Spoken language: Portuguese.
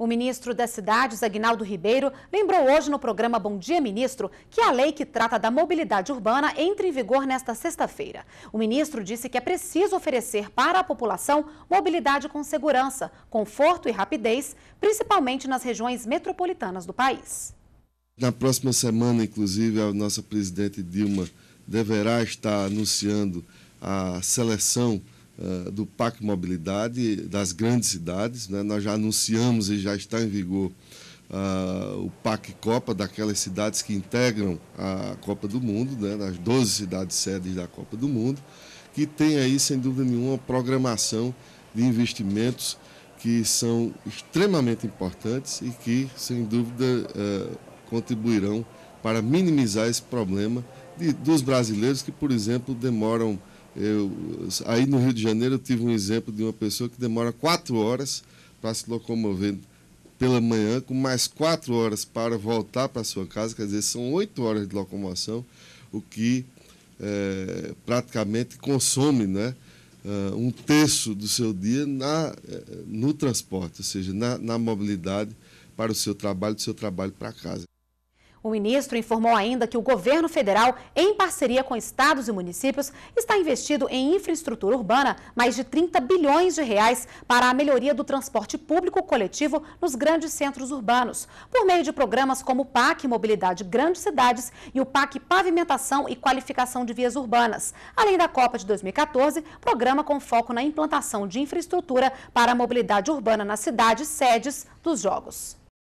O ministro das Cidades, Agnaldo Ribeiro, lembrou hoje no programa Bom Dia Ministro que a lei que trata da mobilidade urbana entra em vigor nesta sexta-feira. O ministro disse que é preciso oferecer para a população mobilidade com segurança, conforto e rapidez, principalmente nas regiões metropolitanas do país. Na próxima semana, inclusive, a nossa presidente Dilma deverá estar anunciando a seleção eh, do Pacto Mobilidade das grandes cidades. Né? Nós já anunciamos e já está em vigor uh, o PAC Copa, daquelas cidades que integram a Copa do Mundo, né? nas 12 cidades sedes da Copa do Mundo, que tem aí, sem dúvida nenhuma, programação de investimentos que são extremamente importantes e que, sem dúvida, uh, contribuirão para minimizar esse problema de, dos brasileiros que, por exemplo, demoram eu, aí no Rio de Janeiro eu tive um exemplo de uma pessoa que demora quatro horas para se locomover pela manhã, com mais quatro horas para voltar para sua casa, quer dizer, são oito horas de locomoção, o que é, praticamente consome né, ah, um terço do seu dia na, eh, no transporte, ou seja, na, na mobilidade para o seu trabalho, do seu trabalho para casa. O ministro informou ainda que o governo federal, em parceria com estados e municípios, está investido em infraestrutura urbana mais de 30 bilhões de reais para a melhoria do transporte público coletivo nos grandes centros urbanos, por meio de programas como o PAC Mobilidade Grandes Cidades e o PAC Pavimentação e Qualificação de Vias Urbanas, além da Copa de 2014, programa com foco na implantação de infraestrutura para a mobilidade urbana nas cidades sedes dos Jogos.